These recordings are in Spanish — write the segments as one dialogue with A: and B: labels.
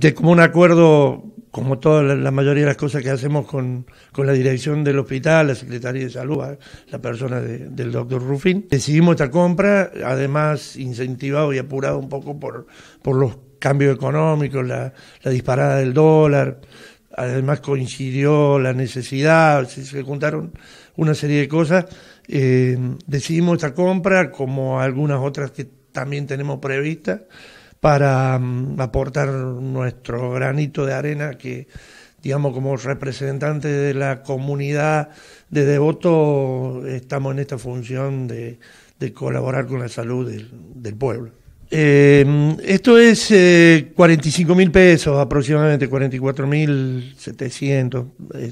A: de un acuerdo, como toda la, mayoría de las cosas que hacemos con, la dirección del hospital, la Secretaría de Salud, ah, la persona del doctor Rufín, decidimos esta compra, además incentivado y apurado un poco por, por los cambios económicos, la, disparada del dólar, además coincidió la necesidad, se, juntaron una serie de cosas. Eh, decidimos esta compra, como algunas otras que también tenemos previstas para mm, aportar nuestro granito de arena que, digamos, como representante de la comunidad de devotos, estamos en esta función de, colaborar con la salud del, pueblo. Eh, esto es 45 eh, mil pesos, aproximadamente 44 mil 700.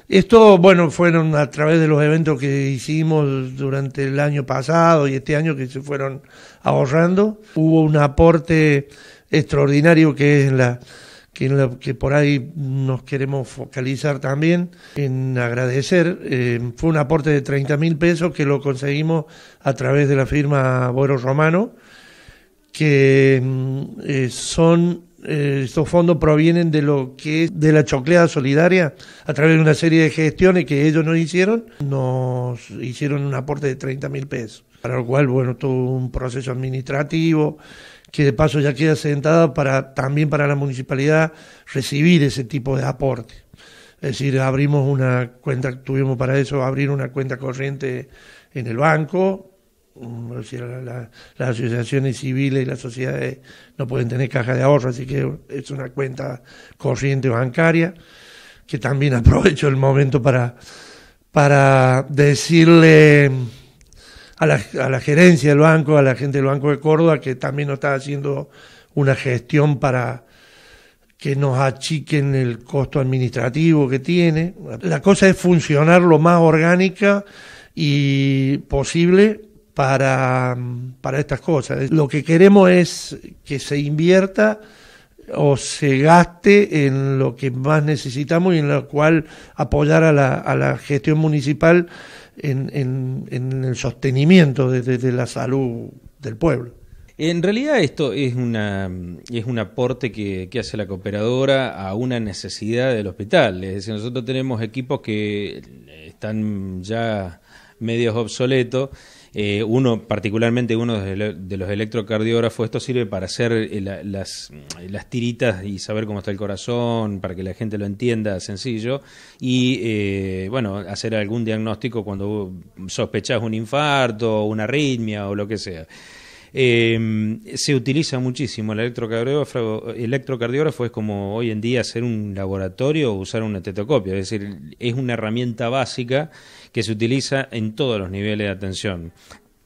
A: Esto, bueno, fueron a través de los eventos que hicimos durante el año pasado y este año que se fueron ahorrando. Hubo un aporte extraordinario que es la que, la, que por ahí nos queremos focalizar también en agradecer. Eh, fue un aporte de 30 mil pesos que lo conseguimos a través de la firma Buero Romano, que mm, eh, son eh, estos fondos provienen de lo que es de la chocleada solidaria a través de una serie de gestiones que ellos nos hicieron, nos hicieron un aporte de 30 mil pesos, para lo cual, bueno, tuvo un proceso administrativo, que de paso ya queda sentado para, también para la municipalidad recibir ese tipo de aporte. Es decir, abrimos una cuenta, tuvimos para eso abrir una cuenta corriente en el banco, mm, las asociaciones civiles y las sociedades no pueden tener caja de ahorro, así que es una cuenta corriente bancaria, que también aprovecho el momento para, para decirle a la, gerencia del banco, a la gente del Banco de Córdoba, que también nos está haciendo una gestión para que nos achiquen el costo administrativo que tiene. La cosa es funcionar lo más orgánica y posible para, para estas cosas. Lo que queremos es que se invierta o se gaste en lo que más necesitamos y en lo cual apoyar a la, gestión municipal en, en, el sostenimiento de, la salud del pueblo.
B: En realidad esto es, una, es un aporte que, que hace la cooperadora a una necesidad del hospital. Es decir, nosotros tenemos equipos que están ya medios obsoletos eh, uno, particularmente uno de los electrocardiógrafos, esto sirve para hacer eh, las, las, tiritas y saber cómo está el corazón, para que la gente lo entienda sencillo, y eh, bueno, hacer algún diagnóstico cuando sospechás un infarto, una arritmia o lo que sea. Em, se utiliza muchísimo el electrocardiógrafo, electrocardiógrafo es como hoy en día hacer un laboratorio o usar una tetocopia, es decir, es una herramienta básica que se utiliza en todos los niveles de atención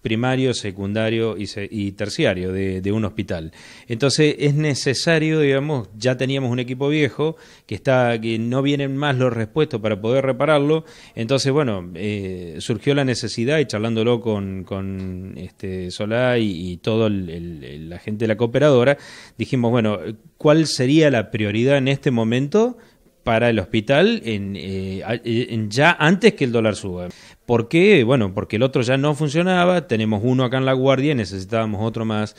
B: primario, secundario y, terciario de, un hospital. Entonces es necesario, digamos, ya teníamos un equipo viejo que está, que no vienen más los respuestos para poder repararlo. Entonces, bueno, eh, surgió la necesidad y charlándolo con, este Solá y, todo la gente de la cooperadora, dijimos, bueno, ¿cuál sería la prioridad en este momento? para el hospital en, eh, eh, ya antes que el dólar suba. ¿Por qué? Bueno, porque el otro ya no funcionaba, tenemos uno acá en la guardia y necesitábamos otro más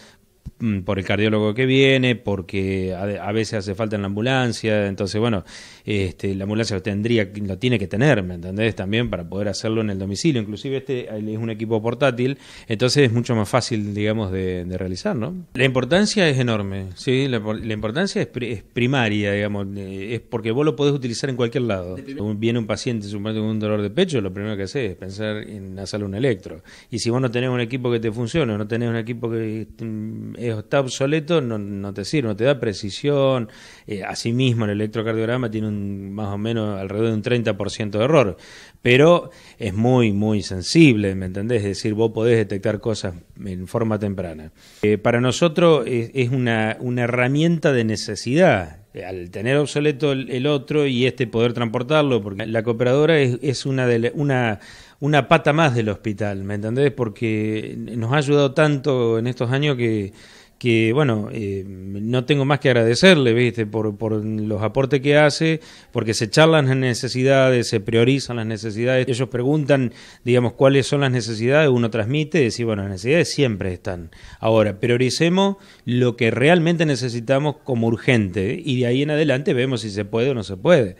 B: Mm, por el cardiólogo que viene, porque a, veces hace falta en la ambulancia, entonces bueno, este, la ambulancia lo tendría, lo tiene que tener, ¿me entendés? También para poder hacerlo en el domicilio, inclusive este es un equipo portátil, entonces es mucho más fácil, digamos, de, de realizar, ¿no? La importancia es enorme, sí, la, importancia es, primaria, digamos, es porque vos lo podés utilizar en cualquier lado. Viene un paciente supongo con un dolor de pecho, lo primero que hace es pensar en hacerle un electro, y si vos no tenés un equipo que te funcione, no tenés un equipo que mm, eh, está obsoleto, no, te sirve, no te da precisión. Eh, asimismo, el electrocardiograma tiene un, más o menos alrededor de un 30% de error, pero es muy, muy sensible, ¿me entendés? Es decir, vos podés detectar cosas en forma temprana. Eh, para nosotros es, es una herramienta de necesidad eh, al tener obsoleto el, otro y este poder transportarlo, porque la cooperadora es, es una, de una, una pata más del hospital, ¿me entendés? Porque nos ha ayudado tanto en estos años que que bueno, eh, no tengo más que agradecerle, ¿viste? Por, por, los aportes que hace, porque se charlan las necesidades, se priorizan las necesidades, ellos preguntan, digamos, cuáles son las necesidades, uno transmite, y decir, bueno, las necesidades siempre están. Ahora, prioricemos lo que realmente necesitamos como urgente ¿eh? y de ahí en adelante vemos si se puede o no se puede.